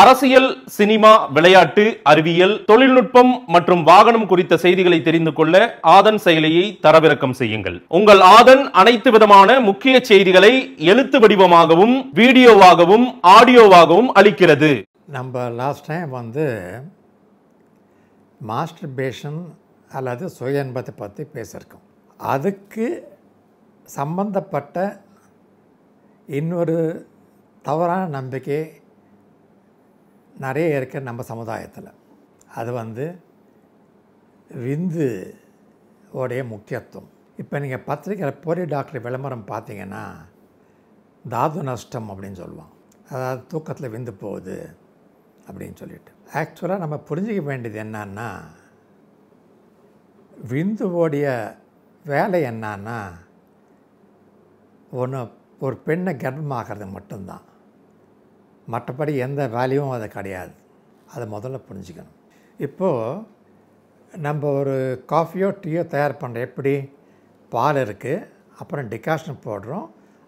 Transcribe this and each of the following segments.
அரசியல் சினிமா விளையாட்டு அறிவியல் தொழில்நுட்பம் மற்றும் வாகனம் குறித்த செய்திகளை தெரிந்து கொள்ள ஆதன் செயலியை தரவிறக்கம் செய்யுங்கள் உங்கள் ஆதன் அனைத்து விதமான முக்கிய செய்திகளை எழுத்து வடிவமாகவும் வீடியோவாகவும் ஆடியோவாகவும் அளிக்கிறது நம்ம லாஸ்ட் டைம் வந்து மாஸ்டர் பேஷன் அல்லது சுய இன்பத்தை பற்றி பேசியிருக்கோம் அதுக்கு சம்பந்தப்பட்ட இன்னொரு தவறான நம்பிக்கை நிறைய இருக்குது நம்ம சமுதாயத்தில் அது வந்து விந்து உடைய முக்கியத்துவம் இப்போ நீங்கள் பத்திரிக்கையில் போலி டாக்டர் விளம்பரம் பார்த்தீங்கன்னா தாது நஷ்டம் அப்படின்னு சொல்லுவான் அதாவது தூக்கத்தில் விந்து போகுது அப்படின்னு சொல்லிட்டு ஆக்சுவலாக நம்ம புரிஞ்சிக்க வேண்டியது என்னன்னா விந்துவோடைய வேலை என்னன்னா ஒன்று ஒரு பெண்ணை கர்ப்பமாகறது மட்டும்தான் மற்றபடி எந்த வேல்யூவும் அது கிடையாது அதை முதல்ல புரிஞ்சுக்கணும் இப்போது நம்ம ஒரு காஃபியோ டீயோ தயார் பண்ணுற எப்படி பால் இருக்குது அப்புறம் டிகாஷன் போடுறோம்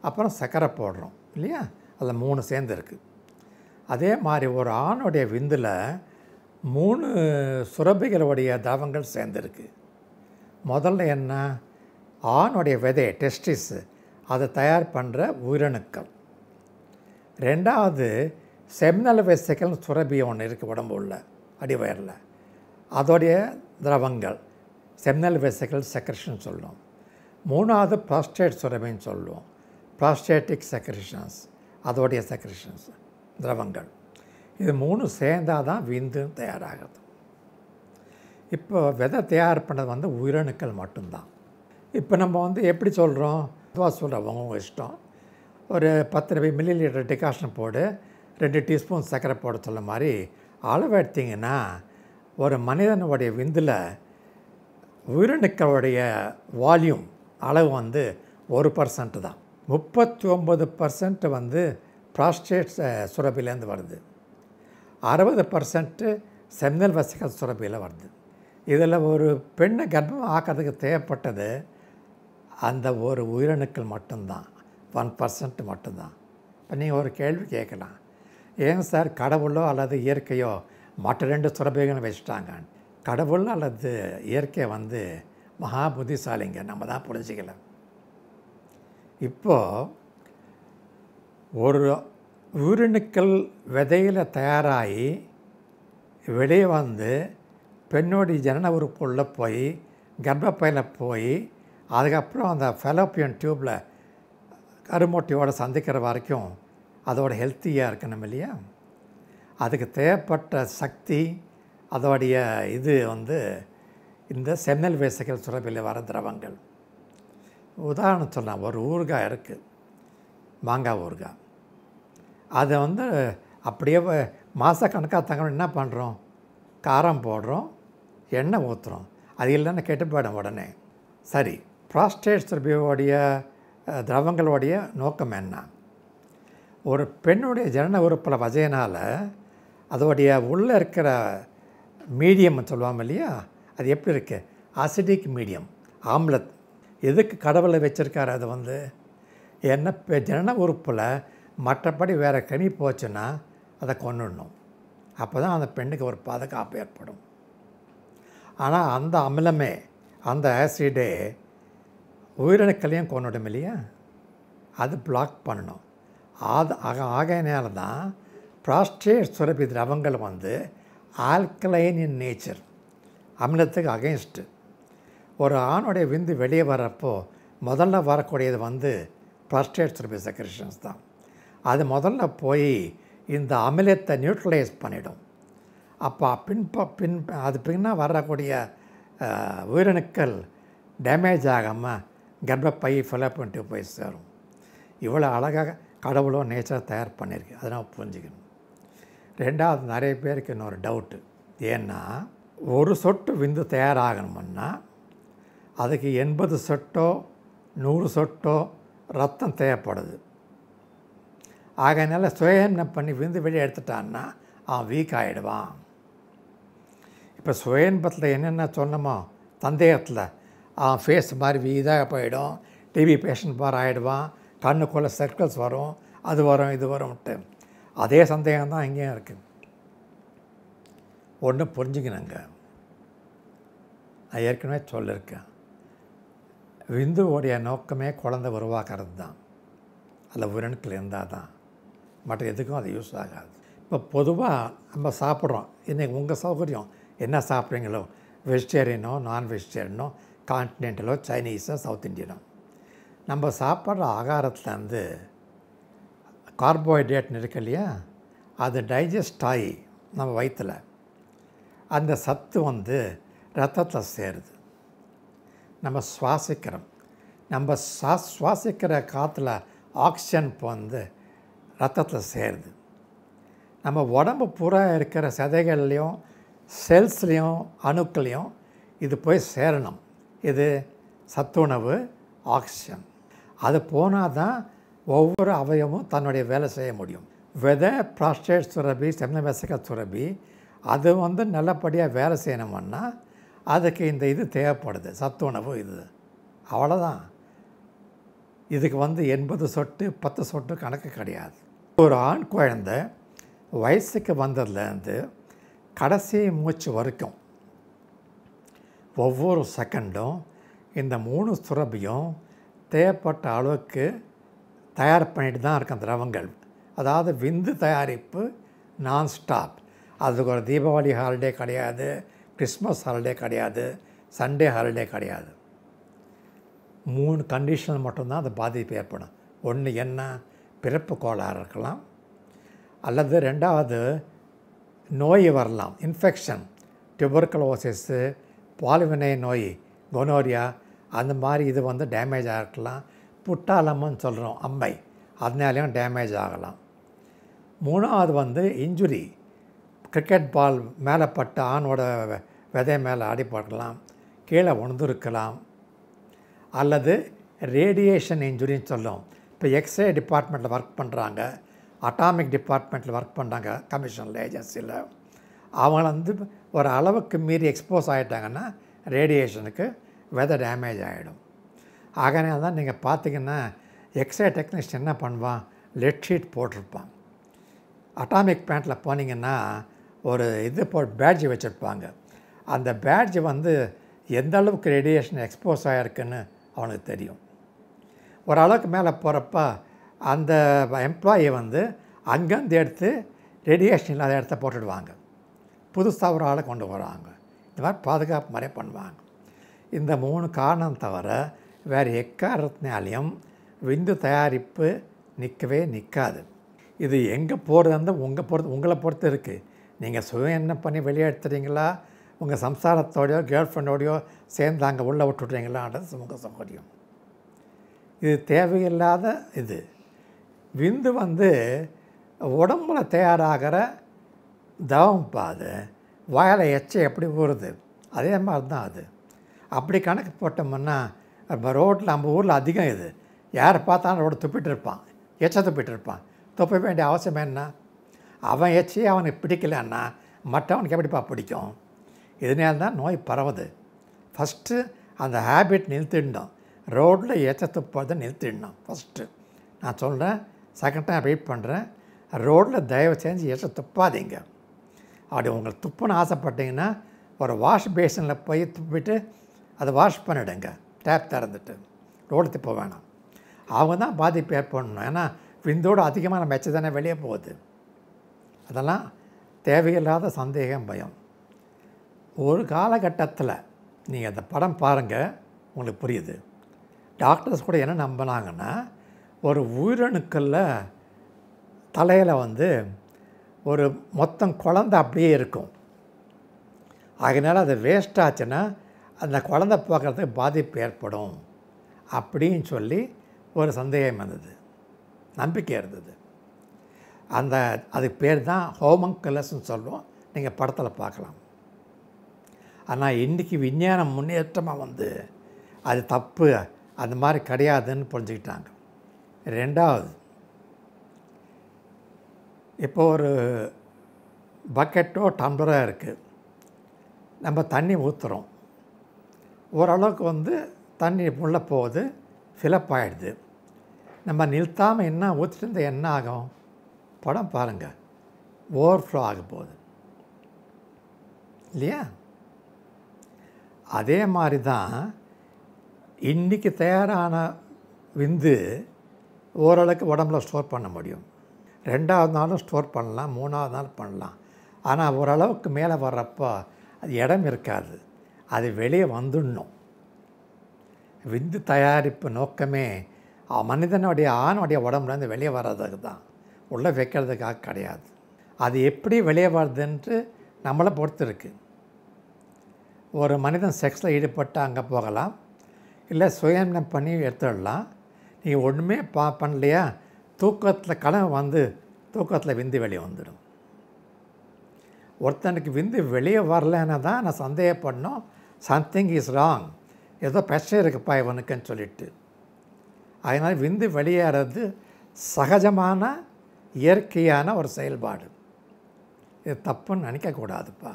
அப்புறம் சர்க்கரை போடுறோம் இல்லையா அதில் மூணு சேர்ந்து இருக்குது அதே மாதிரி ஒரு ஆணுடைய விந்தில் மூணு சுரபிகளுடைய தவங்கள் சேர்ந்துருக்கு முதல்ல என்ன ஆணுடைய விதை டெஸ்டிஸ் அதை தயார் பண்ணுற உயிரணுக்கள் ரெண்டாவது செம்னல் செம்னலவெசைக்கல் சுரபி ஒன்று இருக்குது உடம்பு உள்ள அடிவயரில் அதோடைய திரவங்கள் செம்னல் வெசைக்கல் செக்ரஷன் சொல்லுவோம் மூணாவது ப்ராஸ்டேட் சுரபின்னு சொல்லுவோம் ப்ராஸ்டேட்டிக் செக்ரஷன்ஸ் அதோடைய செக்ரஷன்ஸ் திரவங்கள் இது மூணு சேர்ந்தால் தான் விந்து தயாராகுது இப்போ விதை தயார் பண்ணது வந்து உயிரணுக்கள் மட்டும்தான் இப்போ நம்ம வந்து எப்படி சொல்கிறோம் அதுவாக சொல்கிறவங்க இஷ்டம் ஒரு பத்து மில்லி லிட்டர் டிகாஷன் போடு ரெண்டு டீஸ்பூன் சர்க்கரை போட சொல்ல மாதிரி அளவு எடுத்திங்கன்னா ஒரு மனிதனுடைய விந்தில் உயிரணுக்களுடைய வால்யூம் அளவு வந்து ஒரு பர்சன்ட் தான் முப்பத்தி ஒம்பது பர்சன்ட் வந்து ப்ராஸ்டேட் சுரப்பிலேருந்து வருது அறுபது பர்சன்ட்டு செம்னல் வசிகள் சுரப்பியில் வருது இதில் ஒரு பெண்ணை கர்ப்பம் ஆக்கிறதுக்கு தேவைப்பட்டது அந்த ஒரு உயிரணுக்கள் மட்டும்தான் ஒன் பர்சன்ட் மட்டும்தான் இப்போ நீங்கள் ஒரு கேள்வி கேட்கலாம் ஏன் சார் கடவுளோ அல்லது இயற்கையோ மற்ற ரெண்டு சுரபிகளும் வச்சுட்டாங்க கடவுள் அல்லது இயற்கை வந்து மகா புத்திசாலிங்க நம்ம தான் புரிஞ்சிக்கல இப்போது ஒரு உயிரணுக்கள் விதையில் தயாராகி வெளியே வந்து பெண்ணோடைய ஜனன உறுப்புள்ள போய் கர்ப்பப்பையில் போய் அதுக்கப்புறம் அந்த ஃபெலோப்பியன் டியூப்பில் கருமொட்டையோடு சந்திக்கிற வரைக்கும் அதோட ஹெல்த்தியாக இருக்கணும் இல்லையா அதுக்கு தேவைப்பட்ட சக்தி அதோடைய இது வந்து இந்த செம்மல் வேசைகள் சுரப்பில் வர திரவங்கள் உதாரணம் சொன்னால் ஒரு ஊறுகாய் இருக்குது மாங்காய் ஊறுகாய் அதை வந்து அப்படியே மாத கணக்காக தங்கணும் என்ன பண்ணுறோம் காரம் போடுறோம் எண்ணெய் ஊற்றுறோம் அது இல்லைன்னா கெட்டு போயிடும் உடனே சரி ப்ராஸ்டேட் சுரப்பியோடைய திரவங்களுடைய நோக்கம் என்ன ஒரு பெண்ணுடைய ஜனன உறுப்பில் வஜையினால் அதோடைய உள்ளே இருக்கிற மீடியம் சொல்லுவாங்க இல்லையா அது எப்படி இருக்குது அசிடிக் மீடியம் ஆம்லத் எதுக்கு கடவுளை வச்சுருக்காரு அது வந்து என்ன ஜனன உறுப்பில் மற்றபடி வேறு கனி போச்சுன்னா அதை கொண்டுடணும் அப்போ தான் அந்த பெண்ணுக்கு ஒரு பாதுகாப்பு ஏற்படும் ஆனால் அந்த அமிலமே அந்த ஆசிடே உயிரணுக்களையும் கொண்டுடும் இல்லையா அது பிளாக் பண்ணணும் அது ஆக ஆகையினால தான் ப்ராஸ்டேட் சுரப்பி திரவங்கள் வந்து ஆல்கலைன் இன் நேச்சர் அமிலத்துக்கு அகெயின்ஸ்ட்டு ஒரு ஆணுடைய விந்து வெளியே வர்றப்போ முதல்ல வரக்கூடியது வந்து ப்ராஸ்டேட் சுரப்பி செக்ரேஷன்ஸ் தான் அது முதல்ல போய் இந்த அமிலத்தை நியூட்ரலைஸ் பண்ணிடும் அப்போ பின்ப பின் அது பின்னால் வரக்கூடிய உயிரணுக்கள் டேமேஜ் ஆகாமல் கர்ப்பப்பை ஃபில்அப் பண்ணிட்டு போய் சேரும் இவ்வளோ அழகாக கடவுளோ நேச்சராக தயார் பண்ணியிருக்கு அதை நான் புரிஞ்சுக்கணும் ரெண்டாவது நிறைய பேருக்கு இன்னொரு டவுட்டு ஏன்னா ஒரு சொட்டு விந்து தயாராகணும்னா அதுக்கு எண்பது சொட்டோ நூறு சொட்டோ ரத்தம் தேவைப்படுது ஆகையினால சுயநம் பண்ணி விந்து வெளியே எடுத்துட்டான்னா அவன் வீக் ஆகிடுவான் இப்போ சுயன்பத்தில் என்னென்ன சொன்னோமோ சந்தேகத்தில் ஃபேஸ் மாதிரி இதாக போயிடும் டிவி பேஷண்ட் மாதிரி ஆகிடுவான் கண்ணுக்குள்ளே சர்க்கிள்ஸ் வரும் அது வரும் இது வரும்ட்டு அதே சந்தேகம் தான் இங்கேயும் இருக்குது ஒன்று புரிஞ்சுக்கணுங்க நான் ஏற்கனவே சொல்லியிருக்கேன் விந்துவோடைய நோக்கமே குழந்தை உருவாக்குறது தான் அதில் உயிரணுக்கள் இருந்தால் தான் மற்ற எதுக்கும் அது யூஸ் ஆகாது இப்போ பொதுவாக நம்ம சாப்பிட்றோம் இன்றைக்கி உங்கள் சௌகரியம் என்ன சாப்பிட்றீங்களோ வெஜிடேரியனோ நான் வெஜிடேரியனோ கான்டினென்டலோ சைனீஸோ சவுத் இண்டியனோ நம்ம சாப்பிட்ற ஆகாரத்தில் வந்து கார்போஹைட்ரேட்னு இருக்கு இல்லையா அது டைஜஸ்ட் ஆகி நம்ம வயிற்றில் அந்த சத்து வந்து ரத்தத்தை சேருது நம்ம சுவாசிக்கிறோம் நம்ம சுவா சுவாசிக்கிற காற்றுல ஆக்சிஜன் இப்போ வந்து ரத்தத்தில் சேருது நம்ம உடம்பு பூரா இருக்கிற சதைகள்லேயும் செல்ஸ்லேயும் அணுக்கள்லேயும் இது போய் சேரணும் இது சத்துணவு ஆக்சிஜன் அது போனால் தான் ஒவ்வொரு அவயமும் தன்னுடைய வேலை செய்ய முடியும் வெத ப்ராஸ்டேட் சுரபி செம்னவெசக சுரபி அது வந்து நல்லபடியாக வேலை செய்யணும்னா அதுக்கு இந்த இது தேவைப்படுது சத்துணவு இது அவ்வளோதான் இதுக்கு வந்து எண்பது சொட்டு பத்து சொட்டு கணக்கு கிடையாது ஒரு ஆண் குழந்தை வயசுக்கு வந்ததுலேருந்து கடைசி மூச்சு வரைக்கும் ஒவ்வொரு செகண்டும் இந்த மூணு சுரபியும் தேவைப்பட்ட அளவுக்கு தயார் பண்ணிட்டு தான் இருக்கும் திரவங்கள் அதாவது விந்து தயாரிப்பு நான் ஸ்டாப் அதுக்கு ஒரு தீபாவளி ஹாலிடே கிடையாது கிறிஸ்மஸ் ஹாலிடே கிடையாது சண்டே ஹாலிடே கிடையாது மூணு கண்டிஷன் மட்டும்தான் அது பாதிப்பு ஏற்படும் ஒன்று என்ன பிறப்பு கோளாறு இருக்கலாம் அல்லது ரெண்டாவது நோய் வரலாம் இன்ஃபெக்ஷன் டியூபர்கலோசிஸு பாலிவினை நோய் கொனோரியா அந்த மாதிரி இது வந்து டேமேஜ் ஆகிருக்கலாம் புட்டாலம்னு சொல்கிறோம் அம்மை அதனாலேயும் டேமேஜ் ஆகலாம் மூணாவது வந்து இன்ஜுரி கிரிக்கெட் பால் மேலே பட்டு ஆணோட விதை மேலே அடிபடலாம் கீழே உணர்ந்துருக்கலாம் அல்லது ரேடியேஷன் இன்ஜுரின்னு சொல்லும் இப்போ எக்ஸ்ரே டிபார்ட்மெண்ட்டில் ஒர்க் பண்ணுறாங்க அட்டாமிக் டிபார்ட்மெண்ட்டில் ஒர்க் பண்ணுறாங்க கமிஷனில் ஏஜென்சியில் அவங்க வந்து ஒரு அளவுக்கு மீறி எக்ஸ்போஸ் ஆகிட்டாங்கன்னா ரேடியேஷனுக்கு வெத டேமேஜ் ஆகிடும் ஆகனால தான் நீங்கள் பார்த்தீங்கன்னா எக்ஸ்ரே டெக்னீஷியன் என்ன பண்ணுவான் லெட் ஷீட் போட்டிருப்பான் அட்டாமிக் பிளான்ட்டில் போனீங்கன்னா ஒரு இது போ பேட்ஜ் வச்சுருப்பாங்க அந்த பேட்ஜ் வந்து எந்த அளவுக்கு ரேடியேஷன் எக்ஸ்போஸ் ஆகிருக்குன்னு அவனுக்கு தெரியும் ஓரளவுக்கு மேலே போகிறப்ப அந்த எம்ப்ளாயி வந்து அங்கேருந்து எடுத்து ரேடியேஷன் இல்லாத இடத்த போட்டுடுவாங்க புதுசாக ஒரு ஆளை கொண்டு வராங்க இந்த மாதிரி பாதுகாப்பு மாதிரி பண்ணுவாங்க இந்த மூணு காரணம் தவிர வேறு எக்காரணத்தினாலையும் விந்து தயாரிப்பு நிற்கவே நிற்காது இது எங்கே போகிறது வந்து உங்கள் பொறுத்து உங்களை பொறுத்து இருக்குது நீங்கள் சுயம் என்ன பண்ணி வெளியே எடுத்துறீங்களா உங்கள் சம்சாரத்தோடையோ கேர்ள் ஃப்ரெண்டோடையோ சேர்ந்து அங்கே உள்ளே விட்டுட்றீங்களான்றது உங்கள் சௌகரியம் இது தேவையில்லாத இது விந்து வந்து உடம்புல தயாராகிற தவம் பாது வாயில் எச்சை எப்படி ஊறுது அதே மாதிரி தான் அது அப்படி கணக்கு போட்டோம்னா இப்போ ரோட்டில் நம்ம ஊரில் அதிகம் இது யாரை பார்த்தாலும் ரோடு துப்பிட்டு இருப்பான் எச்சை துப்பிட்டு இருப்பான் துப்ப வேண்டிய அவசியம் என்ன அவன் எச்சையே அவனுக்கு பிடிக்கலன்னா மற்றவனுக்கு எப்படிப்பா பிடிக்கும் இதனால தான் நோய் பரவுது ஃபஸ்ட்டு அந்த ஹேபிட் நிறுத்திடணும் ரோட்டில் எச்சை துப்பதை நிறுத்திடணும் ஃபஸ்ட்டு நான் சொல்கிறேன் செகண்ட் டைம் வெயிட் பண்ணுறேன் ரோட்டில் தயவு செஞ்சு எச்சை துப்பாதீங்க அப்படி உங்களை துப்புன்னு ஆசைப்பட்டிங்கன்னா ஒரு வாஷ் பேஷனில் போய் துப்பிட்டு அதை வாஷ் பண்ணிவிடுங்க டேப் திறந்துட்டு ரோடு திப்ப வேணாம் அவங்க தான் பாதிப்பு ஏற்படணும் ஏன்னா விந்தோடு அதிகமாக மெச்சை தானே வெளியே போகுது அதெல்லாம் தேவையில்லாத சந்தேகம் பயம் ஒரு காலகட்டத்தில் நீங்கள் அந்த படம் பாருங்கள் உங்களுக்கு புரியுது டாக்டர்ஸ் கூட என்ன நம்பினாங்கன்னா ஒரு உயிரணுக்களில் தலையில் வந்து ஒரு மொத்தம் குழந்த அப்படியே இருக்கும் அதனால் அது வேஸ்ட் ஆச்சுன்னா அந்த குழந்த போக்குறதுக்கு பாதிப்பு ஏற்படும் அப்படின்னு சொல்லி ஒரு சந்தேகம் வந்தது நம்பிக்கை இருந்தது அந்த அதுக்கு பேர் தான் ஹோமங்கலஸ்ன்னு சொல்கிறோம் நீங்கள் படத்தில் பார்க்கலாம் ஆனால் இன்றைக்கி விஞ்ஞானம் முன்னேற்றமாக வந்து அது தப்பு அந்த மாதிரி கிடையாதுன்னு புரிஞ்சுக்கிட்டாங்க ரெண்டாவது இப்போ ஒரு பக்கெட்டோ டம்ளரோ இருக்குது நம்ம தண்ணி ஊற்றுறோம் ஓரளவுக்கு வந்து தண்ணி உள்ளே போகுது ஃபிலப் ஆகிடுது நம்ம நிறுத்தாமல் என்ன ஊற்றிட்டு இருந்தால் என்ன ஆகும் படம் பாருங்கள் ஃப்ளோ ஆக போகுது இல்லையா அதே மாதிரி தான் இன்றைக்கி தயாரான விந்து ஓரளவுக்கு உடம்புல ஸ்டோர் பண்ண முடியும் ரெண்டாவது நாளும் ஸ்டோர் பண்ணலாம் மூணாவது நாள் பண்ணலாம் ஆனால் ஓரளவுக்கு மேலே வர்றப்போ அது இடம் இருக்காது அது வெளியே வந்துடணும் விந்து தயாரிப்பு நோக்கமே மனிதனுடைய ஆணுடைய உடம்புலேருந்து வெளியே வர்றதுக்கு தான் உள்ளே வைக்கிறதுக்காக கிடையாது அது எப்படி வெளியே வருதுன்ட்டு நம்மளை பொறுத்து இருக்குது ஒரு மனிதன் செக்ஸில் ஈடுபட்டு அங்கே போகலாம் இல்லை சுயநம் பண்ணி எடுத்துடலாம் நீங்கள் ஒன்றுமே பா பண்ணலையா தூக்கத்தில் கனவு வந்து தூக்கத்தில் விந்து வெளியே வந்துடும் ஒருத்தனுக்கு விந்து வெளியே வரலன்னு தான் நான் சந்தேகப்படணும் சம்திங் இஸ் ராங் ஏதோ பிரச்சனை இருக்குப்பா இவனுக்குன்னு சொல்லிட்டு அதனால் விந்து வெளியேறது சகஜமான இயற்கையான ஒரு செயல்பாடு இது தப்புன்னு நினைக்கக்கூடாதுப்பா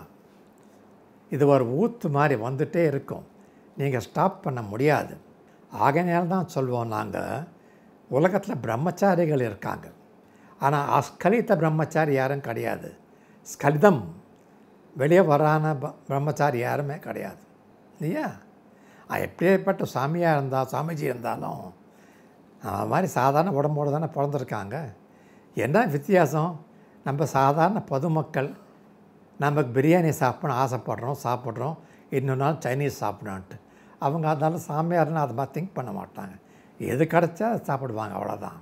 இது ஒரு ஊத்து மாதிரி வந்துகிட்டே இருக்கும் நீங்கள் ஸ்டாப் பண்ண முடியாது ஆகையினால்தான் சொல்வோம் நாங்கள் உலகத்தில் பிரம்மச்சாரிகள் இருக்காங்க ஆனால் அஸ்கலித்த பிரம்மச்சாரி யாரும் கிடையாது ஸ்கலிதம் வெளியே வரான பிரம்மச்சாரி யாருமே கிடையாது இல்லையா எப்படியேப்பட்ட சாமியாக இருந்தால் சாமிஜி இருந்தாலும் அது மாதிரி சாதாரண உடம்போடு தானே பிறந்திருக்காங்க என்ன வித்தியாசம் நம்ம சாதாரண பொதுமக்கள் நமக்கு பிரியாணி சாப்பிட ஆசைப்படுறோம் சாப்பிட்றோம் இன்னொரு நாள் சைனீஸ் சாப்பிடணுன்ட்டு அவங்க அதனால சாமியார்னு அதை மாதிரி திங்க் பண்ண மாட்டாங்க எது கிடச்சா சாப்பிடுவாங்க அவ்வளோதான்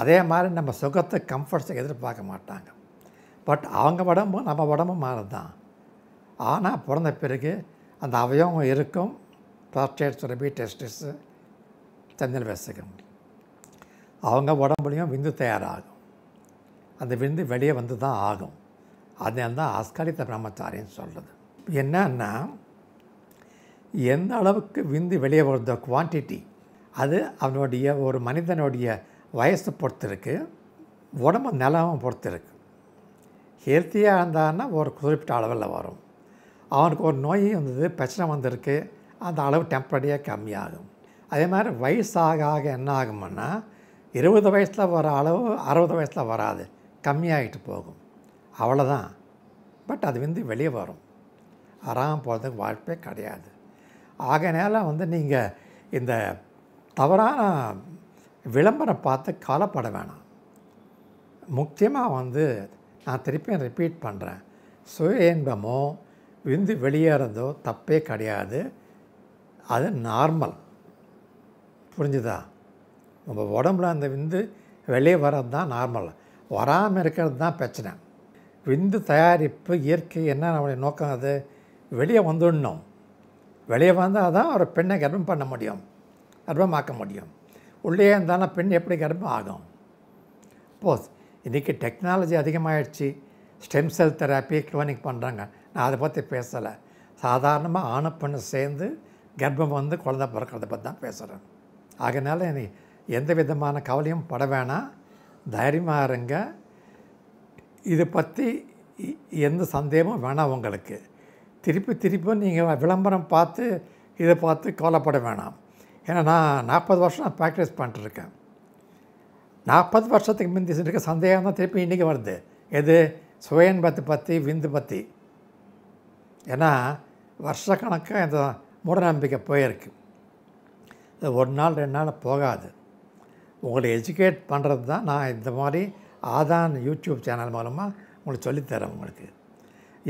அதே மாதிரி நம்ம சுகத்தை கம்ஃபர்ட்ஸை எதிர்பார்க்க மாட்டாங்க பட் அவங்க உடம்பும் நம்ம உடம்பும் மாறு தான் ஆனால் பிறந்த பிறகு அந்த அவயவம் இருக்கும் ப்ராஸ்டேட் சுரபி டெஸ்டிஸு சந்தில் வெசகம் அவங்க உடம்புலையும் விந்து தயாராகும் அந்த விந்து வெளியே வந்து தான் ஆகும் அதனால தான் ஆஸ்காரித்த பிரம்மச்சாரின்னு சொல்கிறது என்னன்னா எந்த அளவுக்கு விந்து வெளியே வருதோ குவான்டிட்டி அது அவனுடைய ஒரு மனிதனுடைய வயசை பொறுத்து இருக்குது உடம்பு நிலமும் பொறுத்து இருக்குது ஹெல்த்தியாக இருந்தான்னா ஒரு குறிப்பிட்ட அளவில் வரும் அவனுக்கு ஒரு நோய் வந்தது பிரச்சனை வந்திருக்கு அந்த அளவு டெம்பரரியாக கம்மியாகும் அதே மாதிரி வயசாக ஆக என்ன ஆகும்னா இருபது வயசில் வர அளவு அறுபது வயசில் வராது கம்மியாகிட்டு போகும் அவ்வளோதான் பட் அது வந்து வெளியே வரும் வராமல் போகிறதுக்கு வாய்ப்பே கிடையாது ஆகையினால வந்து நீங்கள் இந்த தவறான விளம்பரம் பார்த்து காலப்பட வேணாம் முக்கியமாக வந்து நான் திருப்பியும் ரிப்பீட் பண்ணுறேன் சுய இன்பமோ விந்து வெளியேறதோ தப்பே கிடையாது அது நார்மல் புரிஞ்சுதா நம்ம உடம்புல அந்த விந்து வெளியே வர்றது தான் நார்மல் வராமல் இருக்கிறது தான் பிரச்சனை விந்து தயாரிப்பு இயற்கை என்ன நம்மளுடைய நோக்கம் அது வெளியே வந்துடணும் வெளியே வந்தால் தான் ஒரு பெண்ணை கர்ப்பம் பண்ண முடியும் கர்ப்பமாக்க முடியும் உள்ளே இருந்தாலும் பெண் எப்படி கர்ப்பம் ஆகும் போஸ் இன்றைக்கி டெக்னாலஜி அதிகமாகிடுச்சு ஸ்டெம் செல் தெராப்பி க்ளோனிக் பண்ணுறாங்க நான் அதை பற்றி பேசலை சாதாரணமாக ஆண பெண்ணு சேர்ந்து கர்ப்பம் வந்து குழந்த பிறக்கிறத பற்றி தான் பேசுகிறேன் ஆகினால இனி எந்த விதமான கவலையும் பட வேணாம் தைரியமாக இருங்க இது பற்றி எந்த சந்தேகமும் வேணாம் உங்களுக்கு திருப்பி திருப்பி நீங்கள் விளம்பரம் பார்த்து இதை பார்த்து கவலைப்பட வேணாம் ஏன்னா நான் நாற்பது வருஷம் நான் ப்ராக்டிஸ் பண்ணிட்டுருக்கேன் நாற்பது வருஷத்துக்கு முந்தி இருக்க சந்தேகம் தான் திருப்பி இன்றைக்கி வருது எது சுயன்பத்து பற்றி விந்து பற்றி ஏன்னா வருஷக்கணக்காக இந்த மூடநம்பிக்கை போயிருக்கு இது ஒரு நாள் ரெண்டு நாள் போகாது உங்களை எஜுகேட் பண்ணுறது தான் நான் இந்த மாதிரி ஆதான் யூடியூப் சேனல் மூலமாக உங்களுக்கு சொல்லித்தரேன் உங்களுக்கு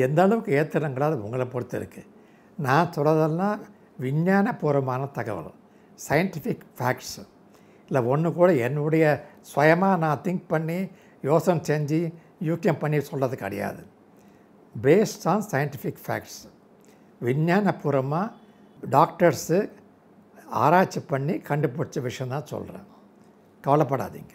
எந்த அளவுக்கு ஏற்றுறங்களோ அது உங்களை பொறுத்து இருக்குது நான் சொல்கிறதெல்லாம் விஞ்ஞானபூர்வமான தகவல் சயின்டிஃபிக் ஃபேக்ட்ஸு இல்லை ஒன்று கூட என்னுடைய சுயமாக நான் திங்க் பண்ணி யோசனை செஞ்சு யூக்கியம் பண்ணி சொல்கிறது கிடையாது பேஸ்ட் ஆன் சயின்டிஃபிக் ஃபேக்ட்ஸ் விஞ்ஞானபூர்வமாக டாக்டர்ஸு ஆராய்ச்சி பண்ணி கண்டுபிடிச்ச விஷயம் தான் சொல்கிறேன் கவலைப்படாதீங்க